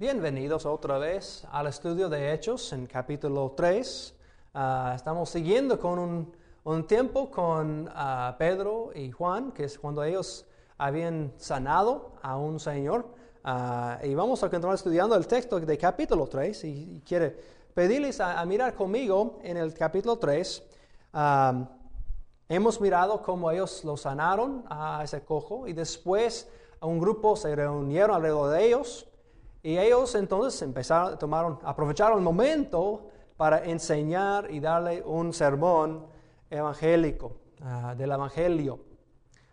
Bienvenidos otra vez al estudio de Hechos en capítulo 3. Ah, estamos siguiendo con un, tiempo con ah, Pedro y Juan, que es cuando ellos habían sanado a un señor. Ah, y vamos a continuar estudiando el texto de capítulo 3. Y, quiero quiere pedirles a, mirar conmigo en el capítulo 3. hemos mirado cómo ellos lo sanaron a ese cojo y después un grupo se reunieron alrededor de ellos y ellos entonces empezaron, tomaron, aprovecharon el momento para enseñar y darle un sermón evangélico, ah, del evangelio.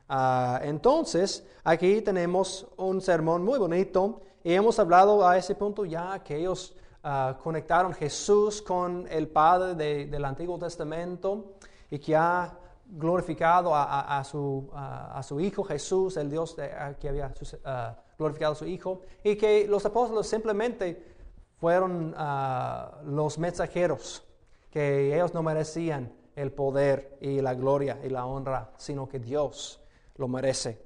Ah, entonces, aquí tenemos un sermón muy bonito y hemos hablado a ese punto ya que ellos ah, conectaron Jesús con el Padre del Antiguo Testamento y que ha glorificado a, su, Hijo Jesús, el Dios que había glorificado a su Hijo, y que los apóstoles simplemente fueron ah, los mensajeros, que ellos no merecían el poder y la gloria y la honra, sino que Dios lo merece.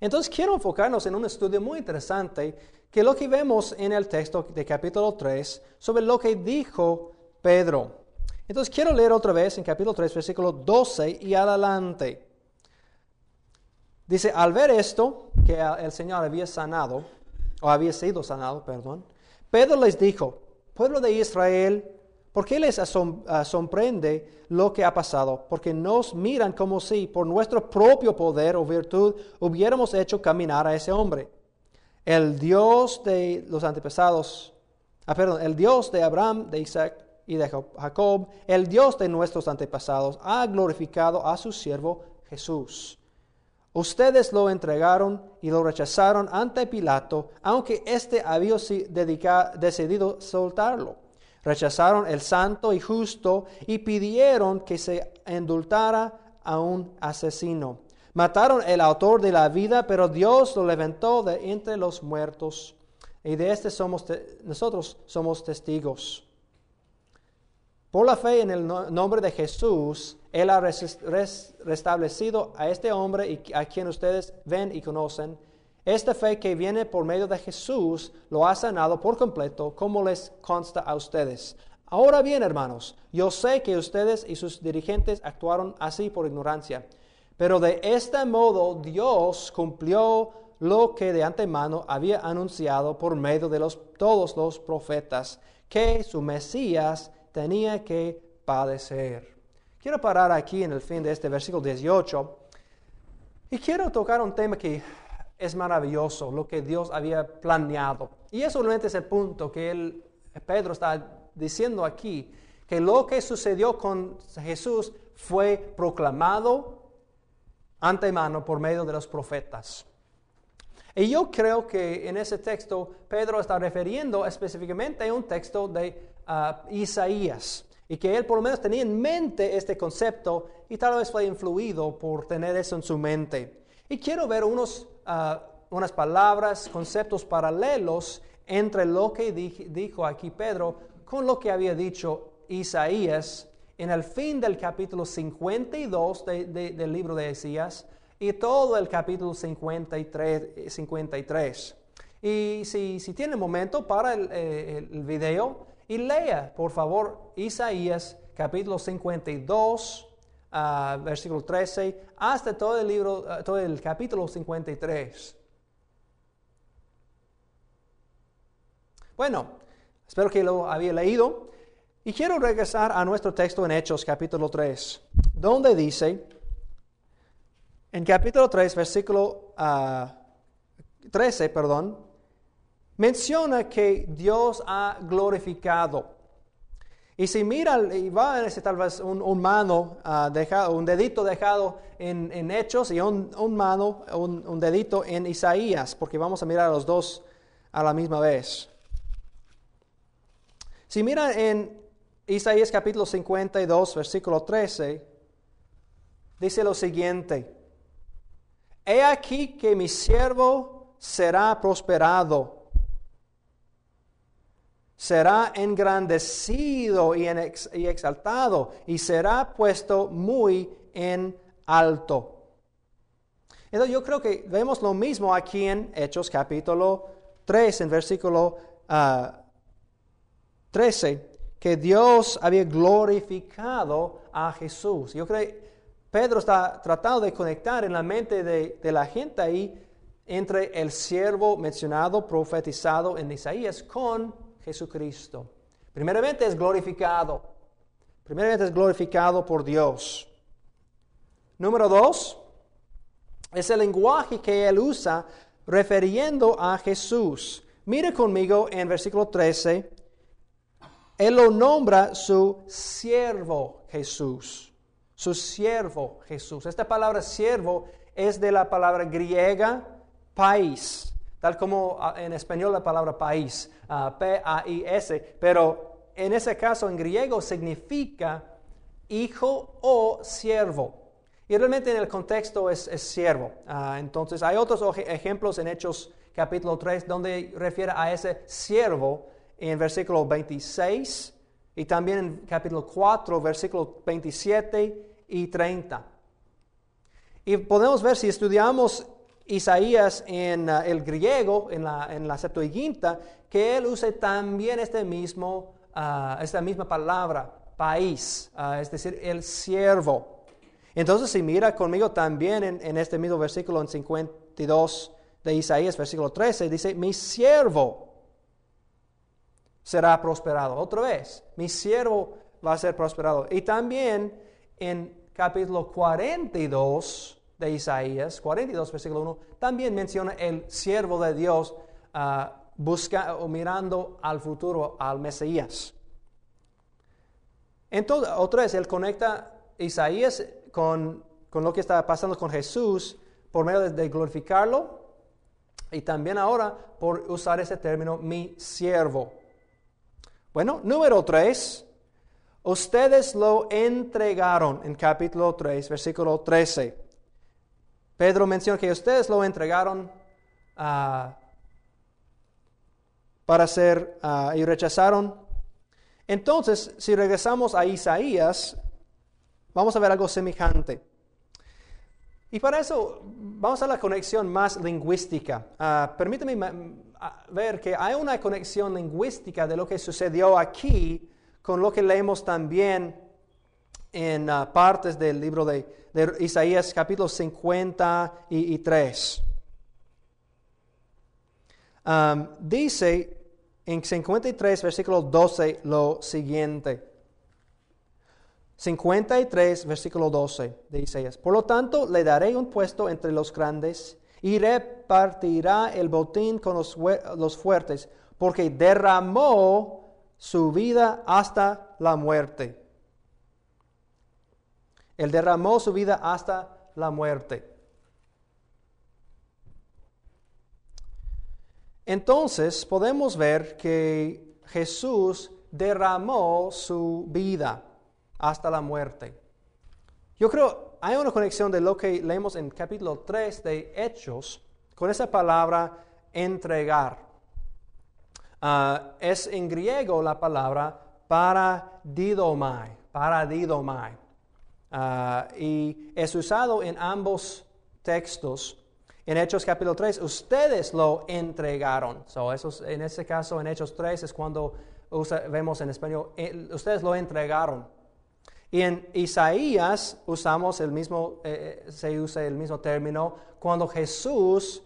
Entonces quiero enfocarnos en un estudio muy interesante que lo que vemos en el texto de capítulo 3 sobre lo que dijo Pedro. Entonces quiero leer otra vez en capítulo 3, versículo 12 y adelante. Dice, al ver esto, que el Señor había sanado, o había sido sanado, perdón, Pedro les dijo, pueblo de Israel, ¿por qué les sorprende lo que ha pasado? Porque nos miran como si por nuestro propio poder o virtud hubiéramos hecho caminar a ese hombre. El Dios de los antepasados, ah, perdón, el Dios de Abraham, de Isaac y de Jacob, el Dios de nuestros antepasados, ha glorificado a su siervo Jesús Ustedes lo entregaron y lo rechazaron ante Pilato, aunque éste había decidido soltarlo. Rechazaron el santo y justo y pidieron que se indultara a un asesino. Mataron el autor de la vida, pero Dios lo levantó de entre los muertos. Y de este somos nosotros somos testigos. Por la fe en el nombre de Jesús, Él ha restablecido a este hombre y a quien ustedes ven y conocen. Esta fe que viene por medio de Jesús lo ha sanado por completo, como les consta a ustedes. Ahora bien, hermanos, yo sé que ustedes y sus dirigentes actuaron así por ignorancia, pero de este modo Dios cumplió lo que de antemano había anunciado por medio de los, todos los profetas, que su Mesías tenía que padecer. Quiero parar aquí en el fin de este versículo 18 y quiero tocar un tema que es maravilloso, lo que Dios había planeado. Y eso es el punto que él, Pedro está diciendo aquí, que lo que sucedió con Jesús fue proclamado antemano por medio de los profetas. Y yo creo que en ese texto Pedro está refiriendo específicamente a un texto de Isaías y que él por lo menos tenía en mente este concepto y tal vez fue influido por tener eso en su mente. Y quiero ver unos, ah, unas palabras, conceptos paralelos entre lo que dijo aquí Pedro con lo que había dicho Isaías en el fin del capítulo 52 del libro de Isaías y todo el capítulo 53. 53. Eh, y si, si tiene momento para el, el, eh, el video, y lea, por favor, Isaías capítulo 52, ah, versículo 13, hasta todo el libro, ah, todo el capítulo 53. Bueno, espero que lo había leído. Y quiero regresar a nuestro texto en Hechos capítulo 3, donde dice, en capítulo 3, versículo 13, ah, perdón, menciona que Dios ha glorificado. Y si mira, y va a decir tal vez un, mano ah, dejado, un dedito dejado en, Hechos y un, un, dedito en Isaías, porque vamos a mirar a los dos a la misma vez. Si mira en Isaías capítulo 52, versículo 13, dice lo siguiente, He aquí que mi siervo será prosperado será engrandecido y, exaltado y será puesto muy en alto. Entonces yo creo que vemos lo mismo aquí en Hechos capítulo 3, en versículo 13, ah, que Dios había glorificado a Jesús. Yo creo que Pedro está tratando de conectar en la mente de la gente ahí entre el siervo mencionado, profetizado en Isaías, con Jesucristo. Primeramente es glorificado. Primeramente es glorificado por Dios. Número dos, es el lenguaje que él usa refiriendo a Jesús. Mire conmigo en versículo 13, él lo nombra su siervo Jesús, su siervo Jesús. Esta palabra siervo es de la palabra griega país tal como ah, en español la palabra país, ah, P-A-I-S, pero en ese caso en griego significa hijo o siervo. Y realmente en el contexto es, siervo. Ah, entonces hay otros ejemplos en Hechos capítulo 3 donde refiere a ese siervo en versículo 26 y también en capítulo 4, versículo 27 y 30. Y podemos ver si estudiamos Isaías en ah, el griego, en la, en la, Septuaginta, que él use también este mismo, ah, esta misma palabra, país, ah, es decir, el siervo. Entonces, si mira conmigo también en, en, este mismo versículo, en 52 de Isaías, versículo 13, dice, mi siervo será prosperado. Otra vez, mi siervo va a ser prosperado. Y también en capítulo 42, de Isaías 42, versículo 1, también menciona el siervo de Dios ah, buscando o mirando al futuro, al Mesías. Entonces, otra vez, él conecta Isaías con, lo que estaba pasando con Jesús por medio de, de glorificarlo y también ahora por usar ese término, mi siervo. Bueno, número 3, ustedes lo entregaron en capítulo 3, versículo 13. Pedro menciona que ustedes lo entregaron ah, para hacer ah, y rechazaron. Entonces, si regresamos a Isaías, vamos a ver algo semejante. Y para eso vamos a la conexión más lingüística. Ah, Permítame ver que hay una conexión lingüística de lo que sucedió aquí con lo que leemos también en ah, partes del libro de, de, Isaías capítulo 53. Um, dice en 53, versículo 12, lo siguiente. 53, versículo 12 de Isaías. Por lo tanto, le daré un puesto entre los grandes y repartirá el botín con los, los fuertes, porque derramó su vida hasta la muerte él derramó su vida hasta la muerte. Entonces podemos ver que Jesús derramó su vida hasta la muerte. Yo creo, hay una conexión de lo que leemos en capítulo 3 de Hechos con esa palabra entregar. Ah, es en griego la palabra para para paradidomai. Ah, y es usado en ambos textos. En Hechos capítulo 3, ustedes lo entregaron. eso en ese caso, en Hechos 3 es cuando vemos en español, eh, ustedes lo entregaron. Y en Isaías usamos el mismo, eh, eh, se usa el mismo término cuando Jesús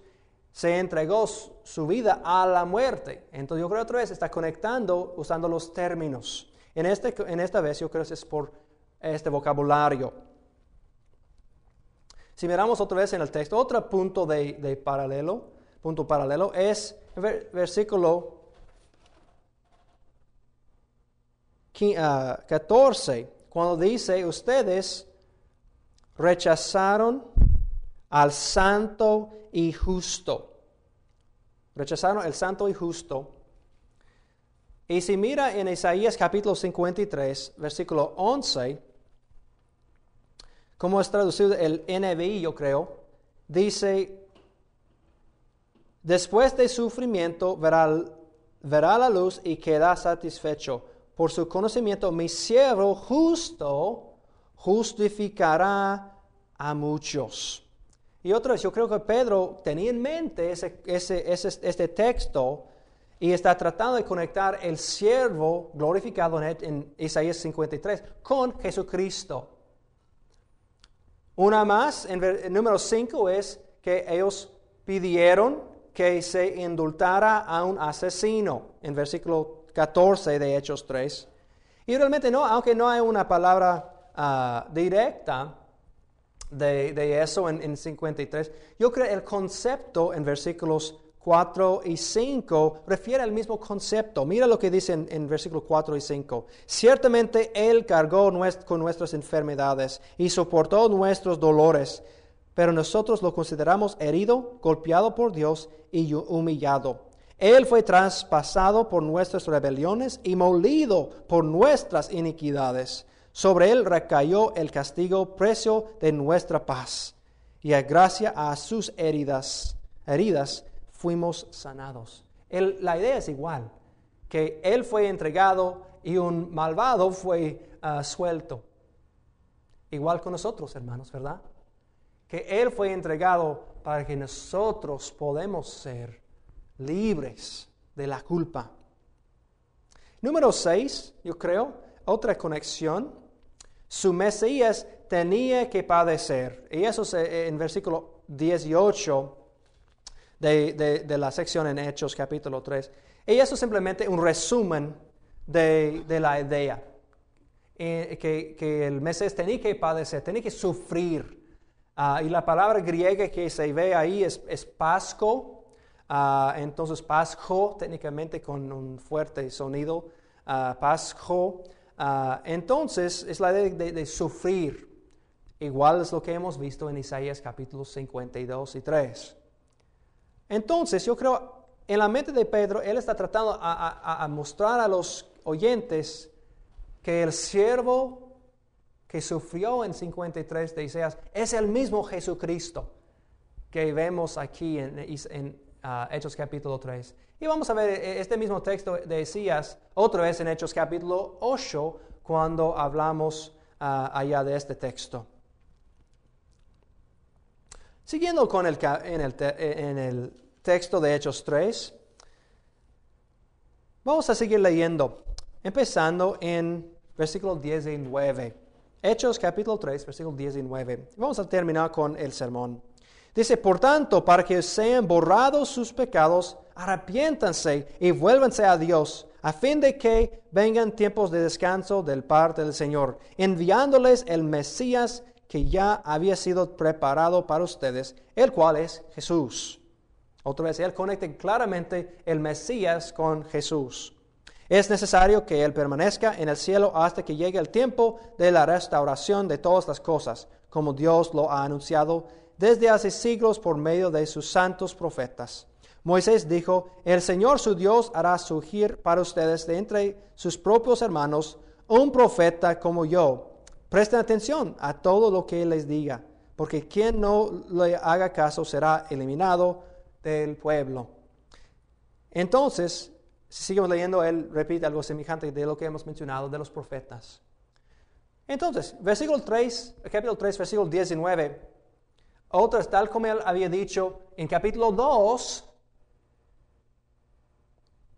se entregó su vida a la muerte. Entonces yo creo otra vez está conectando usando los términos. En, este, en esta vez yo creo que es por este vocabulario. Si miramos otra vez en el texto, otro punto de, paralelo, punto paralelo es el versículo 14, ah, cuando dice, ustedes rechazaron al santo y justo. Rechazaron el santo y justo. Y si mira en Isaías capítulo 53, versículo 11, como es traducido el NBI, yo creo, dice, después de sufrimiento verá, verá la luz y queda satisfecho. Por su conocimiento, mi siervo justo justificará a muchos. Y otra vez, yo creo que Pedro tenía en mente ese, este texto y está tratando de conectar el siervo glorificado en, en Isaías 53 con Jesucristo. Una más, en el número 5, es que ellos pidieron que se indultara a un asesino, en versículo 14 de Hechos 3. Y realmente no, aunque no hay una palabra ah, directa de, eso en, en, 53, yo creo el concepto en versículos 4 y 5 refiere al mismo concepto. Mira lo que dice en, versículo 4 y 5. Ciertamente Él cargó con nuestras enfermedades y soportó nuestros dolores, pero nosotros lo consideramos herido, golpeado por Dios y humillado. Él fue traspasado por nuestras rebeliones y molido por nuestras iniquidades. Sobre Él recayó el castigo, precio de nuestra paz. Y a gracia a sus heridas, heridas fuimos sanados. la idea es igual, que Él fue entregado y un malvado fue ah, suelto. Igual con nosotros, hermanos, ¿verdad? Que Él fue entregado para que nosotros podemos ser libres de la culpa. Número 6, yo creo, otra conexión. Su Mesías tenía que padecer. Y eso es en versículo 18 de, de, la sección en Hechos capítulo 3. Y eso es simplemente un resumen de, de la idea. que, que, el Mesías tenía que padecer, tenía que sufrir. Ah, y la palabra griega que se ve ahí es, pasco. Ah, entonces pasco técnicamente con un fuerte sonido. Ah, pasco. entonces es la idea de, de sufrir. Igual es lo que hemos visto en Isaías capítulos 52 y 3. Entonces, yo creo, en la mente de Pedro, él está tratando a, mostrar a los oyentes que el siervo que sufrió en 53 de Isaías es el mismo Jesucristo que vemos aquí en, ah, Hechos capítulo 3. Y vamos a ver eh, este mismo texto de Isaías otra vez en Hechos capítulo 8 cuando hablamos ah, allá de este texto. Siguiendo con el, eh, en, el texto de Hechos 3, vamos a seguir leyendo, empezando en versículo 19. Hechos capítulo 3, versículo 19. Vamos a terminar con el sermón. Dice, por tanto, para que sean borrados sus pecados, arrepiéntanse y vuélvanse a Dios, a fin de que vengan tiempos de descanso del parte del Señor, enviándoles el Mesías que ya había sido preparado para ustedes, el cual es Jesús. Otra vez, él conecta claramente el Mesías con Jesús. Es necesario que él permanezca en el cielo hasta que llegue el tiempo de la restauración de todas las cosas, como Dios lo ha anunciado desde hace siglos por medio de sus santos profetas. Moisés dijo, el Señor su Dios hará surgir para ustedes de entre sus propios hermanos un profeta como yo Presten atención a todo lo que les diga, porque quien no le haga caso será eliminado del pueblo. Entonces, si seguimos leyendo, él repite algo semejante de lo que hemos mencionado de los profetas. Entonces, versículo 3, capítulo 3, versículo 19. Otras, tal como él había dicho en capítulo 2,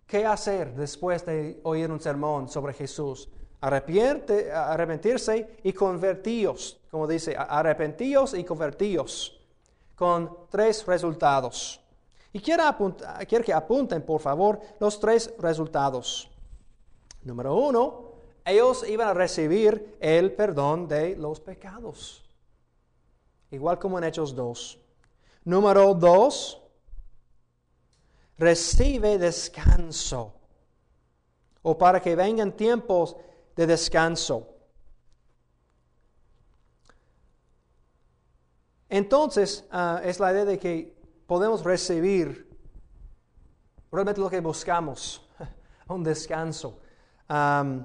¿qué hacer después de oír un sermón sobre Jesús? Arrepiente, arrepentirse y convertíos, como dice, arrepentíos y convertíos, con tres resultados. Y quiero, quiero que apunten, por favor, los tres resultados. Número uno, ellos iban a recibir el perdón de los pecados, igual como en Hechos 2. Número dos, recibe descanso. O para que vengan tiempos de descanso. Entonces, ah, es la idea de que podemos recibir realmente lo que buscamos, un descanso. Eh,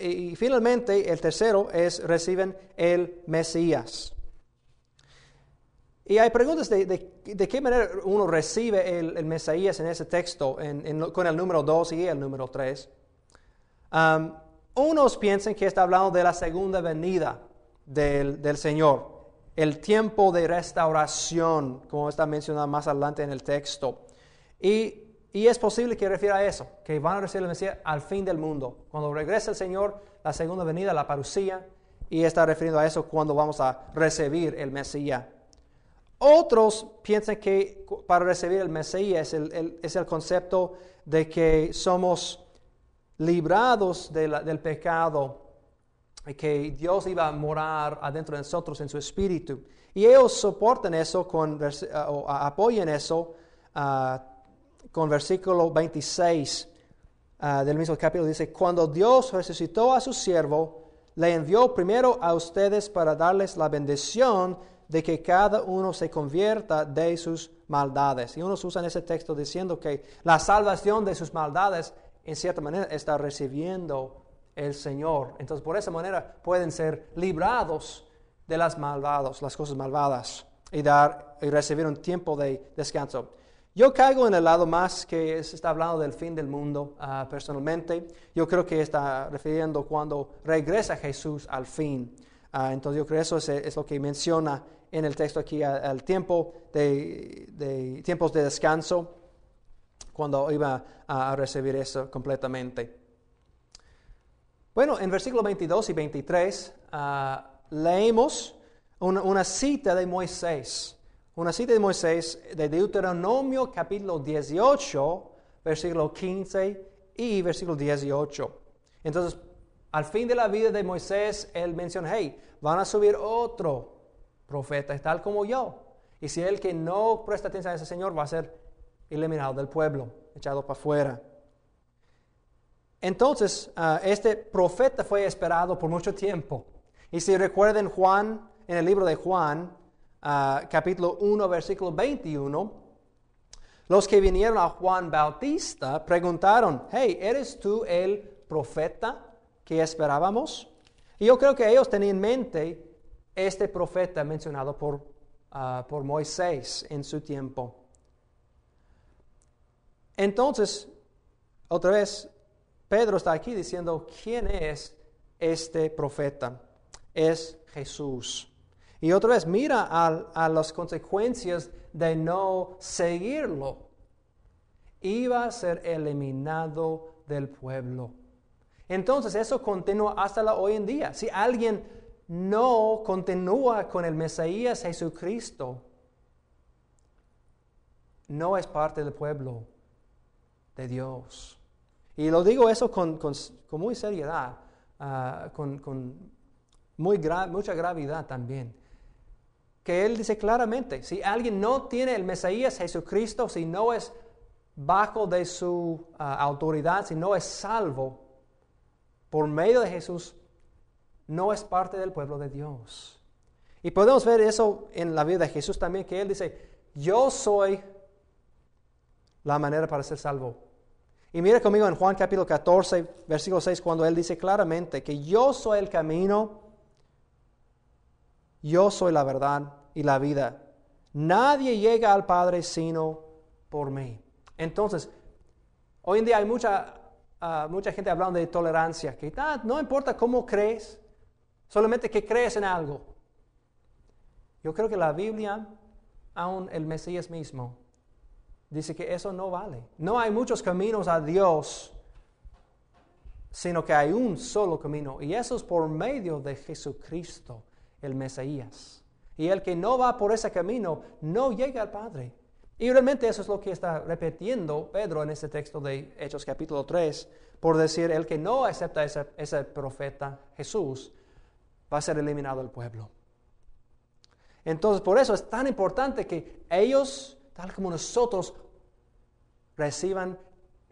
y, finalmente, el tercero es reciben el Mesías. Y hay preguntas de, qué manera uno recibe el, Mesías en ese texto, con el número 2 y el número 3 unos piensan que está hablando de la segunda venida del, del, Señor, el tiempo de restauración, como está mencionado más adelante en el texto. Y, y es posible que refiera a eso, que van a recibir el Mesías al fin del mundo. Cuando regrese el Señor, la segunda venida, la parucía, y está refiriendo a eso cuando vamos a recibir el Mesías. Otros piensan que para recibir el Mesías es el, es el concepto de que somos librados del pecado, que Dios iba a morar adentro de nosotros en su espíritu. Y ellos soportan eso, con, eh, o apoyan eso ah, con versículo 26 ah, del mismo capítulo. Dice, cuando Dios resucitó a su siervo, le envió primero a ustedes para darles la bendición de que cada uno se convierta de sus maldades. Y unos usan ese texto diciendo que la salvación de sus maldades en cierta manera está recibiendo el Señor. Entonces, por esa manera pueden ser librados de las malvadas, las cosas malvadas, y, dar, y recibir un tiempo de descanso. Yo caigo en el lado más que se está hablando del fin del mundo ah, personalmente. Yo creo que está refiriendo cuando regresa Jesús al fin. Ah, entonces yo creo que eso es, lo que menciona en el texto aquí, al tiempo de, de tiempos de descanso cuando iba a recibir eso completamente. Bueno, en versículos 22 y 23 ah, leemos una, cita de Moisés, una cita de Moisés de Deuteronomio capítulo 18, versículo 15 y versículo 18. Entonces, al fin de la vida de Moisés, él menciona, hey, van a subir otro profeta, tal como yo. Y si el que no presta atención a ese Señor va a ser eliminado del pueblo, echado para afuera. Entonces, ah, este profeta fue esperado por mucho tiempo. Y si recuerden Juan, en el libro de Juan, ah, capítulo 1, versículo 21, los que vinieron a Juan Bautista preguntaron, hey, ¿eres tú el profeta que esperábamos? Y yo creo que ellos tenían en mente este profeta mencionado por, ah, por Moisés en su tiempo. Entonces, otra vez, Pedro está aquí diciendo, ¿quién es este profeta? Es Jesús. Y otra vez, mira a, las consecuencias de no seguirlo. Iba a ser eliminado del pueblo. Entonces eso continúa hasta la hoy en día. Si alguien no continúa con el Mesías Jesucristo, no es parte del pueblo, de Dios. Y lo digo eso con, muy seriedad, ah, con, muy mucha gravedad también. Que él dice claramente, si alguien no tiene el Mesías Jesucristo, si no es bajo de su ah, autoridad, si no es salvo por medio de Jesús, no es parte del pueblo de Dios. Y podemos ver eso en la vida de Jesús también, que él dice, yo soy la manera para ser salvo. Y mira conmigo en Juan capítulo 14, versículo 6, cuando él dice claramente que yo soy el camino, yo soy la verdad y la vida. Nadie llega al Padre sino por mí. Entonces, hoy en día hay mucha, ah, mucha gente hablando de tolerancia, que ah, no importa cómo crees, solamente que crees en algo. Yo creo que la Biblia, aún el Mesías mismo, dice que eso no vale. No hay muchos caminos a Dios, sino que hay un solo camino. Y eso es por medio de Jesucristo, el Mesías. Y el que no va por ese camino no llega al Padre. Y realmente eso es lo que está repitiendo Pedro en este texto de Hechos capítulo 3, por decir, el que no acepta ese, ese profeta Jesús va a ser eliminado del pueblo. Entonces, por eso es tan importante que ellos, tal como nosotros, reciban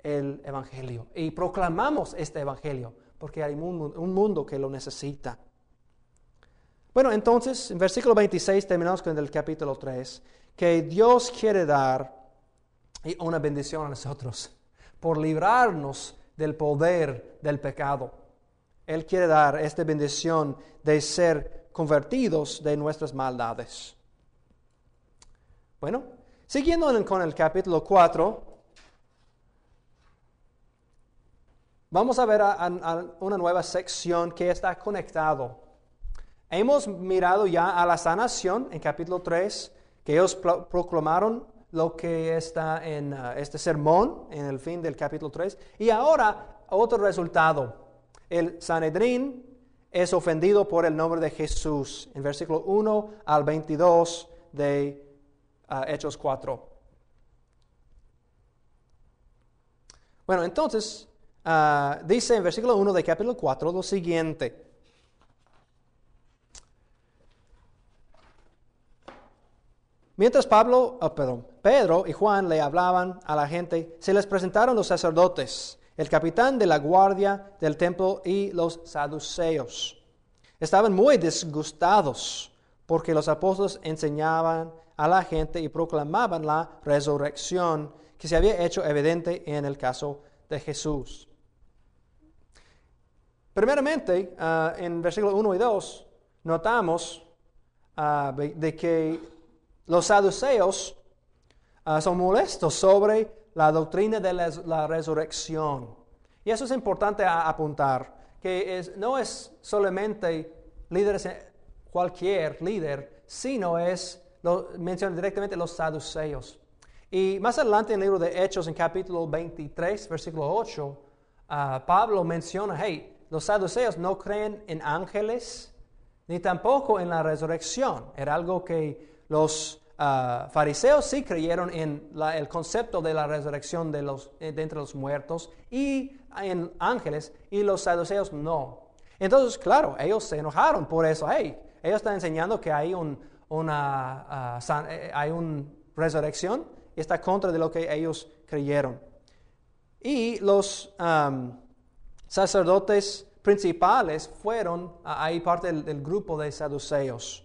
el Evangelio y proclamamos este Evangelio, porque hay un, mundo que lo necesita. Bueno, entonces, en versículo 26 terminamos con el capítulo 3, que Dios quiere dar una bendición a nosotros por librarnos del poder del pecado. Él quiere dar esta bendición de ser convertidos de nuestras maldades. Bueno, siguiendo con el capítulo 4, Vamos a ver a, una nueva sección que está conectado. Hemos mirado ya a la sanación en capítulo 3, que ellos proclamaron lo que está en ah, este sermón, en el fin del capítulo 3. Y ahora otro resultado. El Sanedrín es ofendido por el nombre de Jesús, en versículo 1 al 22 de ah, Hechos 4. Bueno, entonces, Ah, dice en versículo 1 de capítulo 4 lo siguiente. Mientras Pablo, oh, perdón, Pedro y Juan le hablaban a la gente, se les presentaron los sacerdotes, el capitán de la guardia del templo y los saduceos. Estaban muy disgustados porque los apóstoles enseñaban a la gente y proclamaban la resurrección que se había hecho evidente en el caso de Jesús. Primeramente, ah, en versículos 1 y 2, notamos ah, de que los saduceos ah, son molestos sobre la doctrina de la, resurrección. Y eso es importante apuntar, que no es solamente líderes, eh, cualquier líder, sino es, menciona directamente los saduceos. Y más adelante en el libro de Hechos, en capítulo 23, versículo 8, Pablo menciona, hey, los saduceos no creen en ángeles ni tampoco en la resurrección. Era algo que los ah, fariseos sí creyeron en el concepto de la resurrección de, los, eh, entre los muertos y en ángeles, y los saduceos no. Entonces, claro, ellos se enojaron por eso. ellos están enseñando que hay, un, una, ah, eh, hay resurrección y está contra de lo que ellos creyeron. Y los sacerdotes principales fueron ahí parte del, grupo de saduceos.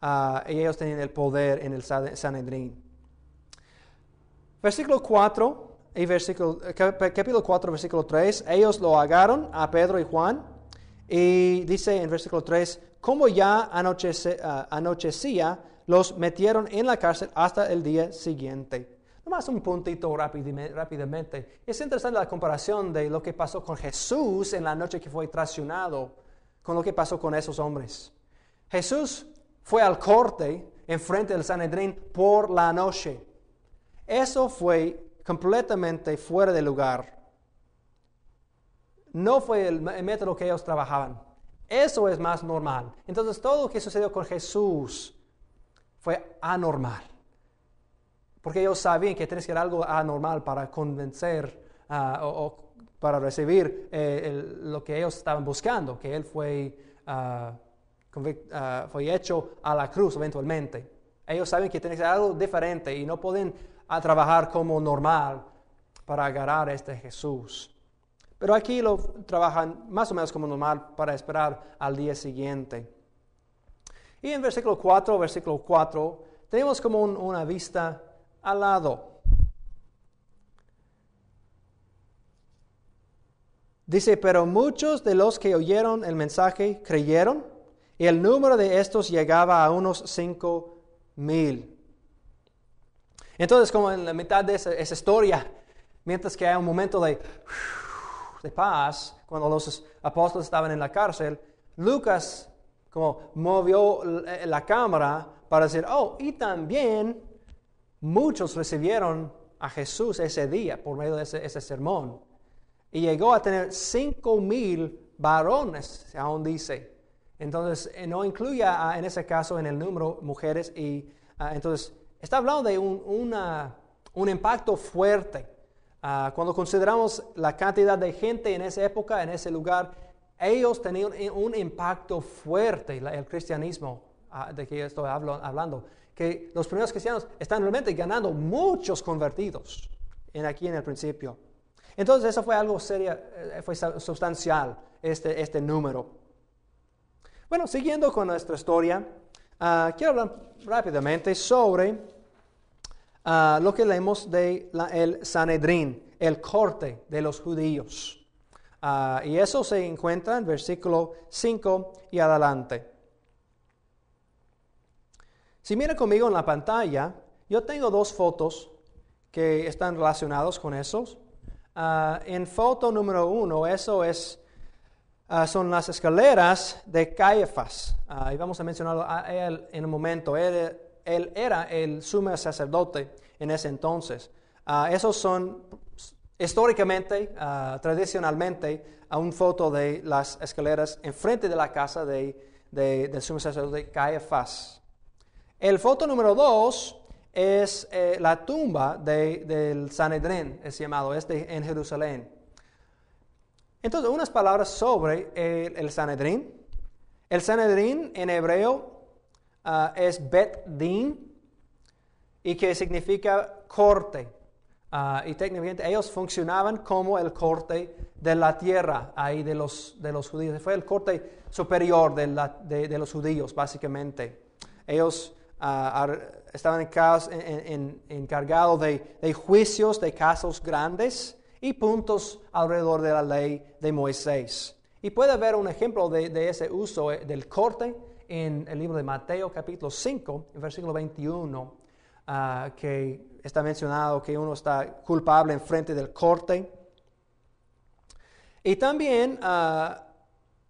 Ah, ellos tenían el poder en el Sanedrín. Versículo 4 y versículo, capítulo 4, versículo 3. Ellos lo agarraron a Pedro y Juan. Y dice en versículo 3, como ya anochece, ah, anochecía, los metieron en la cárcel hasta el día siguiente. Nomás un puntito rápidamente. Es interesante la comparación de lo que pasó con Jesús en la noche que fue traicionado con lo que pasó con esos hombres. Jesús fue al corte en frente del Sanedrín por la noche. Eso fue completamente fuera de lugar. No fue el método que ellos trabajaban. Eso es más normal. Entonces todo lo que sucedió con Jesús fue anormal. Porque ellos sabían que tenés que ser algo anormal para convencer ah, o, para recibir eh, lo que ellos estaban buscando, que Él fue, ah, ah, fue hecho a la cruz eventualmente. Ellos saben que tiene que ser algo diferente y no pueden trabajar como normal para agarrar a este Jesús. Pero aquí lo trabajan más o menos como normal para esperar al día siguiente. Y en versículo 4, versículo 4, tenemos como una vista al lado. Dice, pero muchos de los que oyeron el mensaje creyeron y el número de estos llegaba a unos cinco mil. Entonces, como en la mitad de esa, historia, mientras que hay un momento de, de paz, cuando los apóstoles estaban en la cárcel, Lucas como movió la cámara para decir, oh, y también muchos recibieron a Jesús ese día por medio de ese, sermón. Y llegó a tener cinco mil varones, aún dice. Entonces, eh, no incluya en ese caso en el número mujeres. Y ah, entonces, está hablando de un, un impacto fuerte. Ah, cuando consideramos la cantidad de gente en esa época, en ese lugar, ellos tenían un impacto fuerte, el cristianismo ah, de que yo estoy hablando que los primeros cristianos están realmente ganando muchos convertidos en aquí en el principio. Entonces eso fue algo serio, eh, fue sustancial este, este número. Bueno, siguiendo con nuestra historia, ah, quiero hablar rápidamente sobre ah, lo que leemos de el Sanedrín, el corte de los judíos. Ah, y eso se encuentra en versículo 5 y adelante. Si mira conmigo en la pantalla, yo tengo dos fotos que están relacionados con esos. Ah, en foto número uno, eso es, ah, son las escaleras de Caifás. Ah, y vamos a mencionarlo a él en un momento. Él, era el sumo sacerdote en ese entonces. esos son históricamente, tradicionalmente, a una foto de las escaleras enfrente de la casa de, de, del sumo sacerdote Caifás. El foto número dos es eh, la tumba del Sanedrín, es llamado, este en Jerusalén. Entonces, unas palabras sobre el, Sanedrín. El Sanedrín en hebreo ah, es Bet Din y que significa corte. Ah, y técnicamente ellos funcionaban como el corte de la tierra ahí de los, de los judíos. Fue el corte superior de, de los judíos, básicamente. Ellos Ah, estaban encargados de, juicios de casos grandes y puntos alrededor de la ley de Moisés. Y puede haber un ejemplo de, ese uso eh, del corte en el libro de Mateo capítulo 5, versículo 21, ah, que está mencionado que uno está culpable en frente del corte. Y también ah,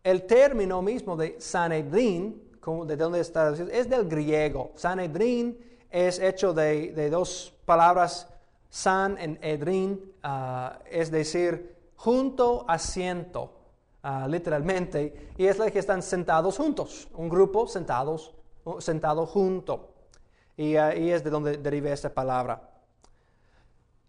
el término mismo de Sanedrín ¿De dónde está? Es del griego. Sanedrín es hecho de, dos palabras, san en edrin, ah, es decir, junto asiento, ah, literalmente, y es la que están sentados juntos, un grupo sentados, sentado junto. Y, ahí es de donde deriva esta palabra.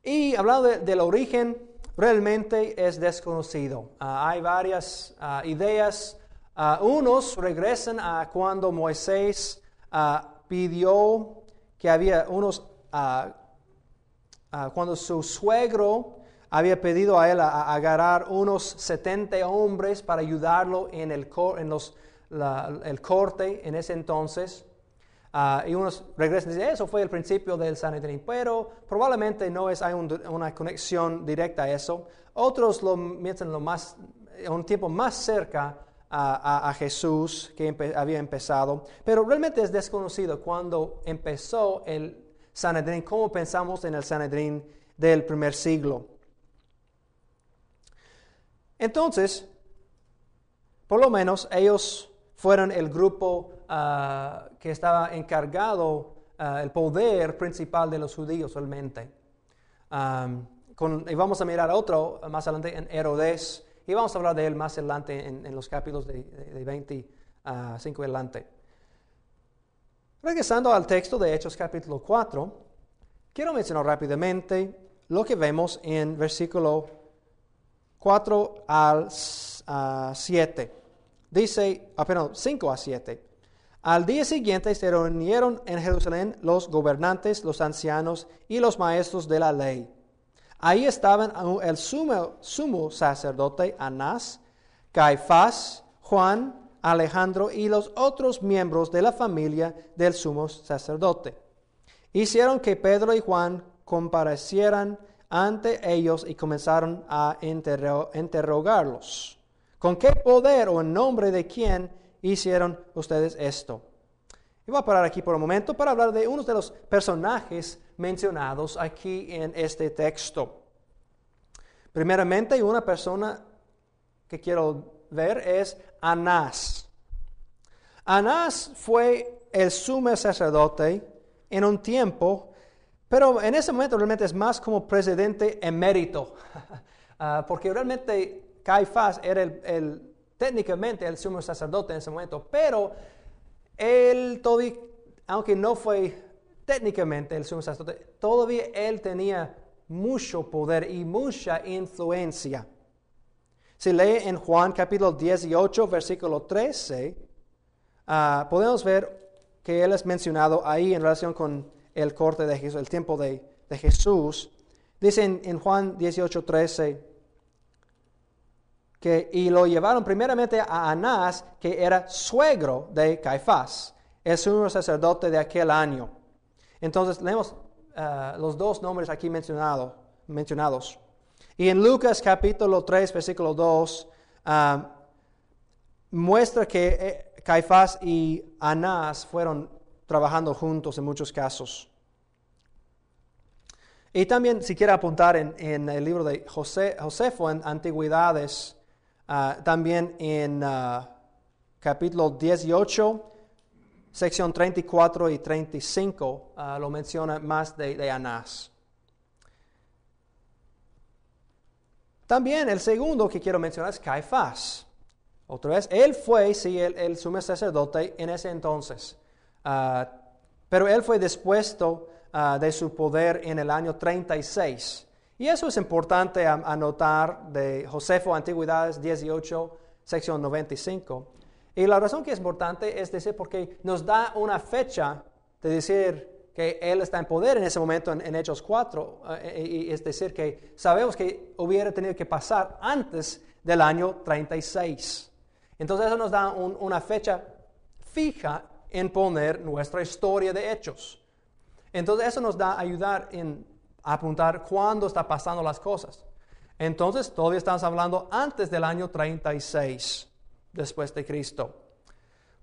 Y hablando del origen, realmente es desconocido. Ah, hay varias ideas Ah, unos regresan a cuando Moisés ah, pidió que había unos, ah, cuando su suegro había pedido a él agarrar unos 70 hombres para ayudarlo en el, en corte en ese entonces. y unos regresan y dicen, eso fue el principio del Sanedrín, pero probablemente no es, hay una conexión directa a eso. Otros lo meten lo más, un tiempo más cerca a, Jesús que había empezado, pero realmente es desconocido cuando empezó el Sanedrín, como pensamos en el Sanedrín del primer siglo. Entonces, por lo menos ellos fueron el grupo ah, que estaba encargado, ah, el poder principal de los judíos solamente. y vamos a mirar otro más adelante en Herodes, y vamos a hablar de él más adelante en, los capítulos de, de 25 ah, adelante. Regresando al texto de Hechos capítulo 4, quiero mencionar rápidamente lo que vemos en versículo 4 al 7. Ah, Dice, apenas ah, 5 a 7. Al día siguiente se reunieron en Jerusalén los gobernantes, los ancianos y los maestros de la ley Ahí estaban uh, el sumo, sacerdote Anás, Caifás, Juan, Alejandro y los otros miembros de la familia del sumo sacerdote. Hicieron que Pedro y Juan comparecieran ante ellos y comenzaron a interrogarlos. ¿Con qué poder o en nombre de quién hicieron ustedes esto? Y voy a parar aquí por un momento para hablar de uno de los personajes mencionados aquí en este texto. Primeramente, una persona que quiero ver es Anás. Anás fue el sumo sacerdote en un tiempo, pero en ese momento realmente es más como presidente emérito, ah, porque realmente Caifás era el, el técnicamente el sumo sacerdote en ese momento, pero él todavía, aunque no fue técnicamente el sumo sacerdote, todavía él tenía mucho poder y mucha influencia. Si lee en Juan capítulo 18, versículo 13, ah, podemos ver que él es mencionado ahí en relación con el corte de Jesús, el tiempo de, Jesús. Dice en, en Juan 18, 13, y lo llevaron primeramente a Anás, que era suegro de Caifás, es un sacerdote de aquel año. Entonces leemos eh, los dos nombres aquí mencionados. Y en Lucas capítulo 3, versículo 2, ah, muestra que eh, Caifás y Anás fueron trabajando juntos en muchos casos. Y también, si quiere apuntar en, el libro de José, Josefo en Antigüedades, Ah, también en ah, capítulo 18, sección 34 y 35, ah, lo menciona más de, Anás. También el segundo que quiero mencionar es Caifás. Otra vez, él fue, sí, el, el sacerdote en ese entonces, pero él fue dispuesto de su poder en el año 36 y eso es importante anotar de Josefo Antigüedades 18, sección 95. Y la razón que es importante es decir porque nos da una fecha de decir que Él está en poder en ese momento en, Hechos 4. Eh, y es decir que sabemos que hubiera tenido que pasar antes del año 36. Entonces eso nos da una fecha fija en poner nuestra historia de hechos. Entonces eso nos da ayudar en apuntar cuándo está pasando las cosas. Entonces, todavía estamos hablando antes del año 36 después de Cristo.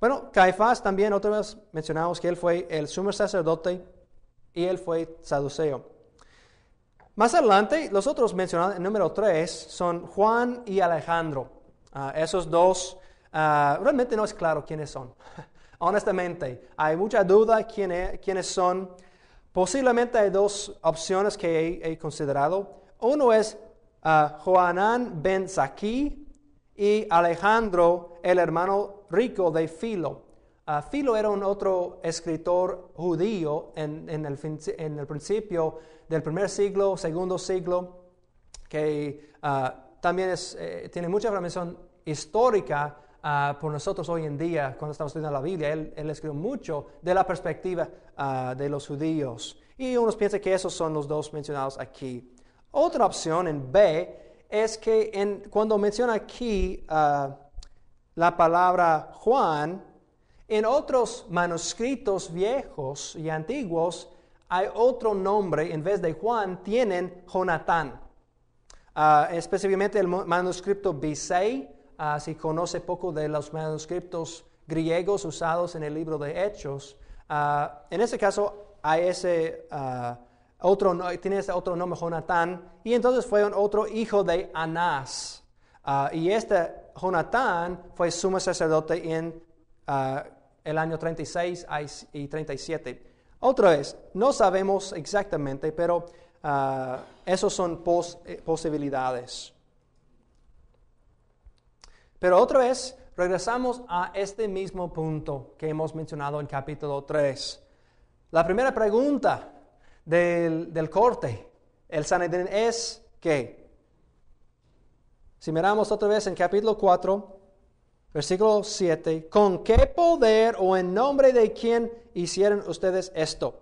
Bueno, Caifás también, otra vez mencionamos que él fue el sumo sacerdote y él fue saduceo. Más adelante, los otros mencionados en número 3 son Juan y Alejandro. Ah, esos dos, ah, realmente no es claro quiénes son. Honestamente, hay mucha duda quién e, quiénes son. Posiblemente hay dos opciones que he, considerado. Uno es uh, ben Saquí y Alejandro, el hermano rico de Filo. Ah, Filo era un otro escritor judío en, el, principio del primer siglo, segundo siglo, que ah, también es, eh, tiene mucha información histórica Ah, por nosotros hoy en día cuando estamos estudiando la Biblia. Él, él escribió mucho de la perspectiva ah, de los judíos. Y unos piensa que esos son los dos mencionados aquí. Otra opción en B es que en, cuando menciona aquí ah, la palabra Juan, en otros manuscritos viejos y antiguos hay otro nombre, en vez de Juan tienen Jonatán. específicamente el manuscrito Bisei Ah, si conoce poco de los manuscritos griegos usados en el libro de Hechos, ah, en ese caso hay ese ah, otro, tiene ese otro nombre Jonatán, y entonces fue otro hijo de Anás. y este Jonatán fue sumo sacerdote en el año 36 y 37. Otra es no sabemos exactamente, pero esas son eh, posibilidades. Pero otra vez, regresamos a este mismo punto que hemos mencionado en capítulo 3. La primera pregunta del, corte, el Sanedrín, es que, si miramos otra vez en capítulo 4, versículo 7, ¿con qué poder o en nombre de quién hicieron ustedes esto?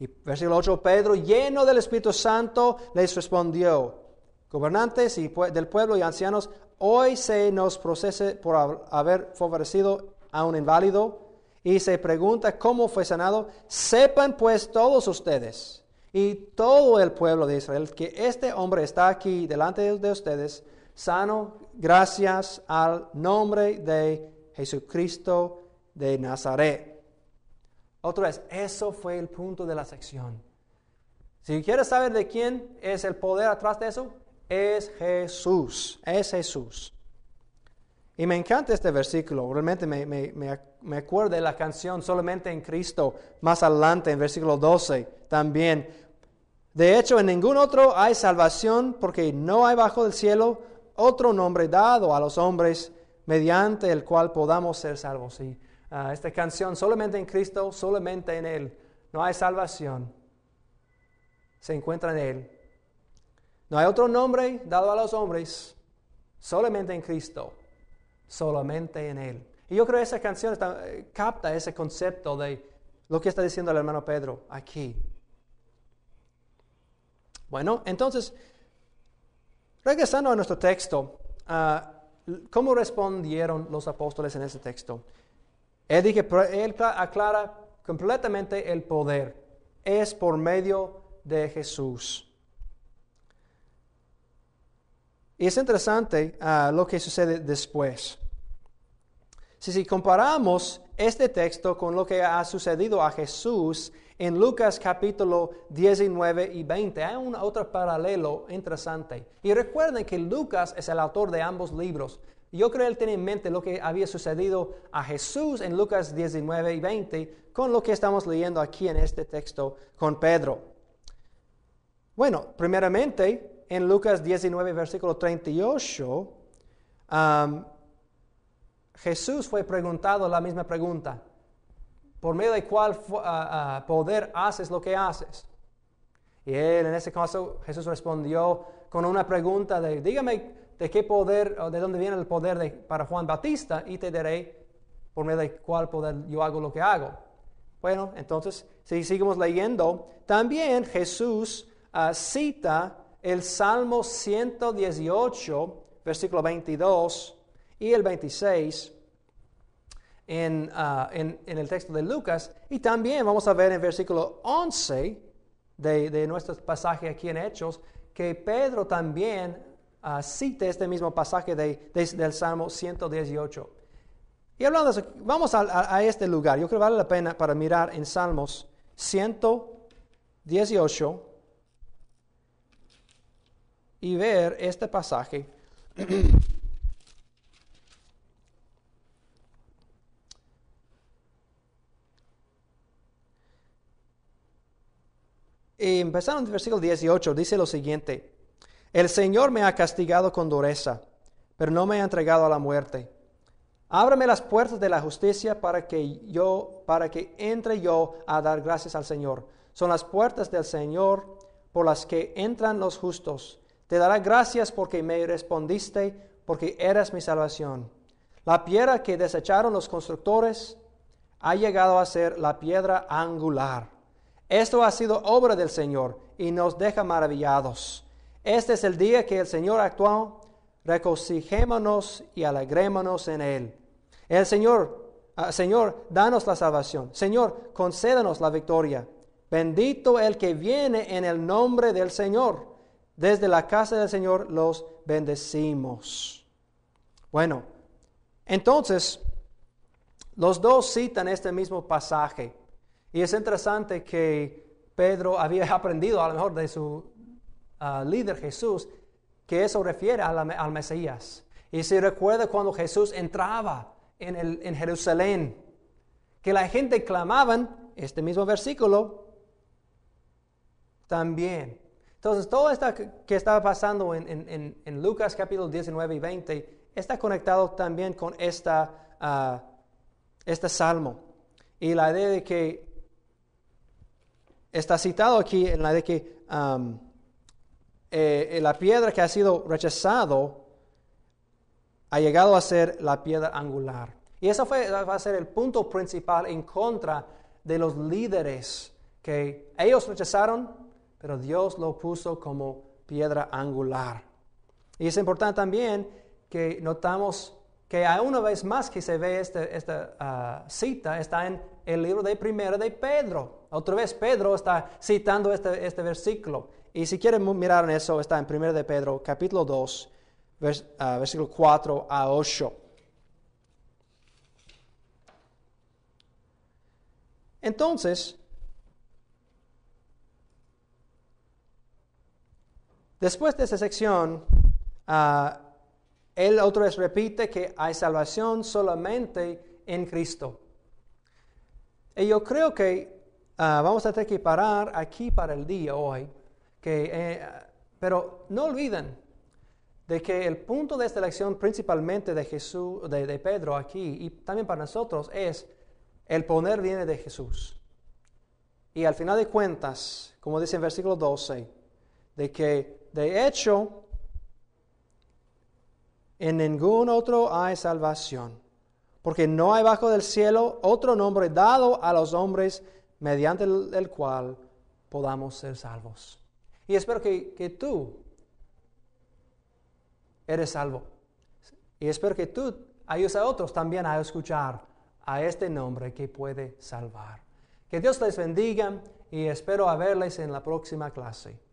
Y versículo 8, Pedro, lleno del Espíritu Santo, les respondió, gobernantes y del pueblo y ancianos, hoy se nos procese por haber favorecido a un inválido y se pregunta cómo fue sanado, sepan pues todos ustedes y todo el pueblo de Israel que este hombre está aquí delante de ustedes sano gracias al nombre de Jesucristo de Nazaret. Otra vez, eso fue el punto de la sección. Si quieres saber de quién es el poder atrás de eso, es Jesús, es Jesús. Y me encanta este versículo, realmente me, me, acuerdo de la canción Solamente en Cristo, más adelante en versículo 12 también. De hecho, en ningún otro hay salvación porque no hay bajo el cielo otro nombre dado a los hombres mediante el cual podamos ser salvos. Y ah, esta canción solamente en Cristo, solamente en Él, no hay salvación. Se encuentra en Él, no hay otro nombre dado a los hombres, solamente en Cristo, solamente en Él. Y yo creo que esa canción eh, capta ese concepto de lo que está diciendo el hermano Pedro aquí. Bueno, entonces, regresando a nuestro texto, ah, ¿cómo respondieron los apóstoles en ese texto? Él, él aclara completamente el poder. Es por medio de Jesús. Y es interesante ah, lo que sucede después. Si, si comparamos este texto con lo que ha sucedido a Jesús en Lucas capítulo 19 y 20, hay un otro paralelo interesante. Y recuerden que Lucas es el autor de ambos libros. Yo creo que él tiene en mente lo que había sucedido a Jesús en Lucas 19 y 20 con lo que estamos leyendo aquí en este texto con Pedro. Bueno, primeramente, en Lucas 19, versículo 38, Jesús fue preguntado la misma pregunta, por medio de cuál ah, ah, poder haces lo que haces. Y él, en ese caso, Jesús respondió con una pregunta de, dígame de qué poder, de dónde viene el poder de, para Juan Batista, y te diré por medio de cuál poder yo hago lo que hago. Bueno, entonces, si seguimos leyendo, también Jesús ah, cita el Salmo 118, versículo 22 y el 26 ah, en, el texto de Lucas. Y también vamos a ver en versículo 11 de, nuestro pasaje aquí en Hechos que Pedro también ah, cita este mismo pasaje de, del Salmo 118. Y hablando de eso, vamos a, este lugar. Yo creo que vale la pena para mirar en Salmos 118, y ver este pasaje. empezando en el versículo 18, dice lo siguiente, el Señor me ha castigado con dureza, pero no me ha entregado a la muerte. Ábrame las puertas de la justicia para que yo, para que entre yo a dar gracias al Señor. Son las puertas del Señor por las que entran los justos te dará gracias porque me respondiste, porque eres mi salvación. La piedra que desecharon los constructores ha llegado a ser la piedra angular. Esto ha sido obra del Señor y nos deja maravillados. Este es el día que el Señor actuó. regocijémonos y alegrémonos en Él. El Señor, ah, Señor, danos la salvación. Señor, concédenos la victoria. Bendito el que viene en el nombre del Señor desde la casa del Señor los bendecimos. Bueno, entonces, los dos citan este mismo pasaje. Y es interesante que Pedro había aprendido a lo mejor de su ah, líder Jesús que eso refiere al Mesías. Y se recuerda cuando Jesús entraba en, Jerusalén, que la gente clamaban, este mismo versículo, también entonces, todo esto que estaba pasando en, Lucas capítulo 19 y 20 está conectado también con esta, ah, este salmo. Y la idea de que está citado aquí, en la de que eh, eh, la piedra que ha sido rechazado ha llegado a ser la piedra angular. Y eso fue, va a ser el punto principal en contra de los líderes que ellos rechazaron pero Dios lo puso como piedra angular. Y es importante también que notamos que hay una vez más que se ve este, esta ah, cita, está en el libro de primera de Pedro. Otra vez Pedro está citando este, este versículo. Y si quieren mirar en eso, está en Primera de Pedro, capítulo 2, ah, versículo 4 a 8. Entonces, Después de esa sección, ah, él otra vez repite que hay salvación solamente en Cristo. Y yo creo que ah, vamos a tener que parar aquí para el día hoy, que, eh, pero no olviden de que el punto de esta lección principalmente de Jesús, de, Pedro aquí y también para nosotros es el poner viene de Jesús. Y al final de cuentas, como dice en versículo 12, de que de hecho, en ningún otro hay salvación, porque no hay bajo del cielo otro nombre dado a los hombres mediante el, cual podamos ser salvos. Y espero que, tú eres salvo. Y espero que tú ayudes a otros también a escuchar a este nombre que puede salvar. Que Dios les bendiga y espero a verles en la próxima clase.